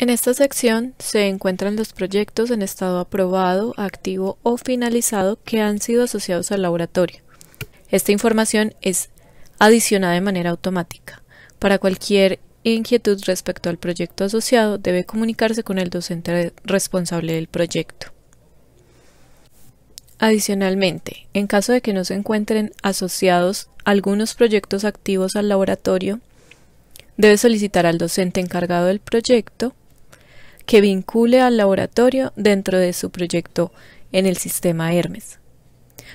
En esta sección se encuentran los proyectos en estado aprobado, activo o finalizado que han sido asociados al laboratorio. Esta información es adicionada de manera automática. Para cualquier inquietud respecto al proyecto asociado debe comunicarse con el docente responsable del proyecto. Adicionalmente, en caso de que no se encuentren asociados algunos proyectos activos al laboratorio, debe solicitar al docente encargado del proyecto que vincule al laboratorio dentro de su proyecto en el sistema Hermes.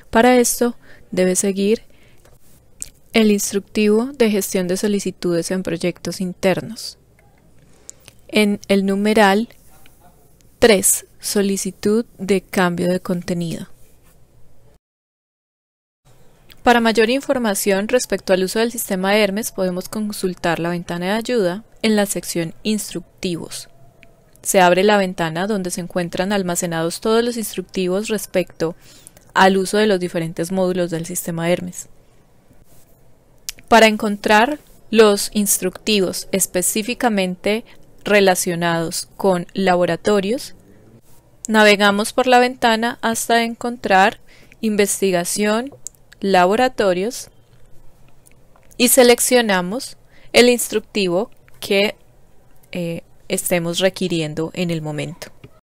Para esto, debe seguir el instructivo de gestión de solicitudes en proyectos internos. En el numeral 3, solicitud de cambio de contenido. Para mayor información respecto al uso del sistema Hermes podemos consultar la ventana de ayuda en la sección Instructivos se abre la ventana donde se encuentran almacenados todos los instructivos respecto al uso de los diferentes módulos del sistema Hermes. Para encontrar los instructivos específicamente relacionados con laboratorios, navegamos por la ventana hasta encontrar investigación, laboratorios y seleccionamos el instructivo que eh, estemos requiriendo en el momento.